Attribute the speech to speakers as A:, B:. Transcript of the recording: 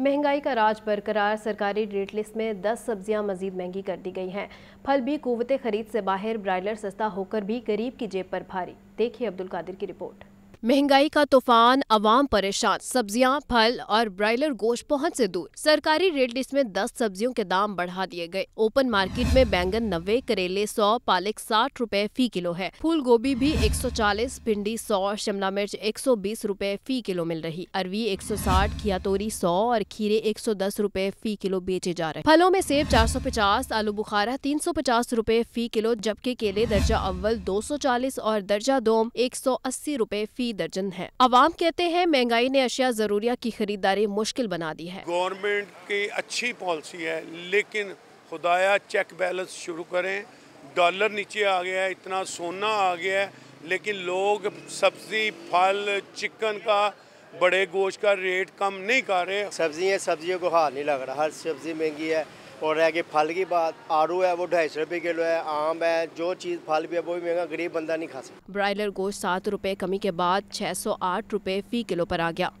A: महंगाई का राज बरकरार सरकारी रेट लिस्ट में 10 सब्जियां मजीद महंगी कर दी गई हैं फल भी कुवत खरीद से बाहर ब्रायलर सस्ता होकर भी गरीब की जेब पर भारी देखिए अब्दुल कादिर की रिपोर्ट महंगाई का तूफान अवाम परेशान सब्जियां, फल और ब्रायलर गोश्त पहुंच से दूर सरकारी रेट लिस्ट में 10 सब्जियों के दाम बढ़ा दिए गए ओपन मार्केट में बैंगन नब्बे करेले 100 पालक 60 रुपए फी किलो है फूल गोभी भी 140 भिंडी 100 शिमला मिर्च 120 रुपए फी किलो मिल रही अरवी 160 खिया तोरी सौ और खीरे एक सौ फी किलो बेचे जा रहे फलों में सेब चार आलू बुखारा तीन सौ फी किलो जबकि केले दर्जा अव्वल दो और दर्जा दोम एक सौ फी फी दर्जन है आवाम कहते हैं महंगाई ने अशिया जरूरिया की खरीदारी मुश्किल बना दी है
B: गवर्नमेंट की अच्छी पॉलिसी है लेकिन खुदाया चेक बैलेंस शुरू करें डॉलर नीचे आ गया है इतना सोना आ गया है लेकिन लोग सब्जी फल चिकन का बड़े गोश्त का रेट कम नहीं कर
C: रहे सब्जियाँ सब्जियों को हाल नहीं लग रहा हर सब्जी महंगी है और रह गई फल की बात आड़ू है वो ढाई सौ रुपये किलो है आम है जो चीज़ फल भी है वो भी महंगा गरीब बंदा नहीं खा सकता
A: ब्रायलर गोश्त सात रुपये कमी के बाद छः सौ आठ रुपये फी किलो पर आ गया